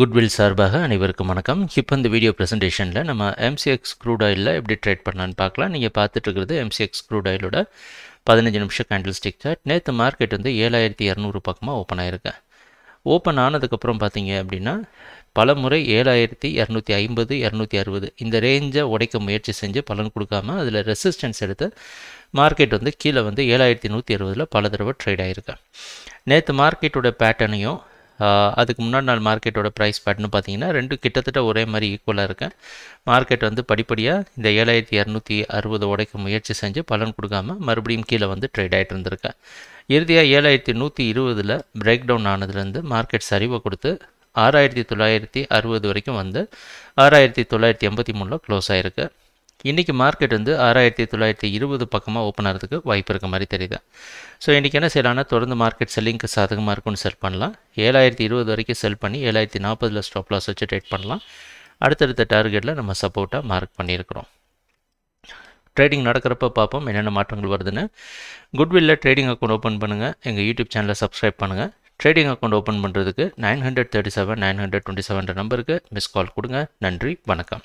goodwill சார்பாக அனைவருக்கும் வணக்கம் இப்போ இந்த வீடியோ ப்ரெசன்டேஷனில் நம்ம எம்சிஎக்ஸ் க்ரூட் ஆயிலில் எப்படி ட்ரேட் பண்ணலான்னு பார்க்கலாம் நீங்கள் பார்த்துட்டு இருக்கிறது எம்சிஎக்ஸ் க்ரூட் ஆயிலோட பதினஞ்சு நிமிஷம் கேண்டில் ஸ்டிக் சார்ட் நேற்று மார்க்கெட் வந்து ஏழாயிரத்தி இரநூறு பக்கமாக ஓப்பன் ஆயிருக்கேன் ஓப்பன் ஆனதுக்கப்புறம் பார்த்தீங்க அப்படின்னா பல முறை ஏழாயிரத்தி இரநூத்தி ஐம்பது இரநூத்தி அறுபது இந்த ரேஞ்சை உடைக்க முயற்சி செஞ்சு பலன் கொடுக்காம அதில் ரெசிஸ்டன்ஸ் எடுத்து மார்க்கெட் வந்து கீழே வந்து ஏழாயிரத்தி நூற்றி அறுபதில் பல தடவை ட்ரேட் ஆகிருக்கேன் நேற்று மார்க்கெட்டோட பேட்டர்னையும் அதுக்கு முன்னாடி நாள் மார்க்கெட்டோட ப்ரைஸ் பேட்னு பார்த்தீங்கன்னா ரெண்டு கிட்டத்தட்ட ஒரே மாதிரி ஈக்குவலாக இருக்கேன் மார்க்கெட் வந்து படிப்படியாக இந்த ஏழாயிரத்தி இரநூத்தி அறுபது உடைக்கு முயற்சி செஞ்சு பலன் கொடுக்காமல் மறுபடியும் கீழே வந்து ட்ரேட் ஆகிட்டு இருந்திருக்கேன் இறுதியாக ஏழாயிரத்தி நூற்றி இருபதில் பிரேக் டவுன் ஆனதுலேருந்து மார்க்கெட் சரிவை கொடுத்து ஆறாயிரத்தி தொள்ளாயிரத்தி அறுபது வரைக்கும் வந்து ஆறாயிரத்தி தொள்ளாயிரத்தி எண்பத்தி மூணில் க்ளோஸ் ஆகிருக்கு இன்றைக்கி மார்க்கெட் வந்து ஆறாயிரத்தி தொள்ளாயிரத்தி இருபது பக்கமாக ஓப்பன் ஆகிறதுக்கு வாய்ப்பு இருக்க மாதிரி தெரியுது ஸோ இன்றைக்கி என்ன செய்யலாம்னா தொடர்ந்து மார்க்கெட் செல்லிங்க்கு சாதகமாக இருக்கும்னு செல் பண்ணலாம் ஏழாயிரத்தி இருபது வரைக்கும் செல் பண்ணி ஏழாயிரத்தி நாற்பதில் ஸ்டாப் லாஸ் வச்சு ட்ரேட் பண்ணலாம் அடுத்தடுத்த டார்கெட்டில் நம்ம சப்போர்ட்டாக மார்க் பண்ணியிருக்கிறோம் ட்ரேடிங் நடக்கிறப்ப பார்ப்போம் என்னென்ன மாற்றங்கள் வருதுன்னு குட்வில்ல ட்ரேடிங் அக்கௌண்ட் ஓப்பன் பண்ணுங்கள் எங்கள் யூடியூப் சேனலை சப்ஸ்கிரைப் பண்ணுங்கள் ட்ரேடிங் அக்கௌண்ட் ஓப்பன் பண்ணுறதுக்கு nine hundred thirty seven nine hundred twenty seven நம்பருக்கு மிஸ் கால் கொடுங்க நன்றி வணக்கம்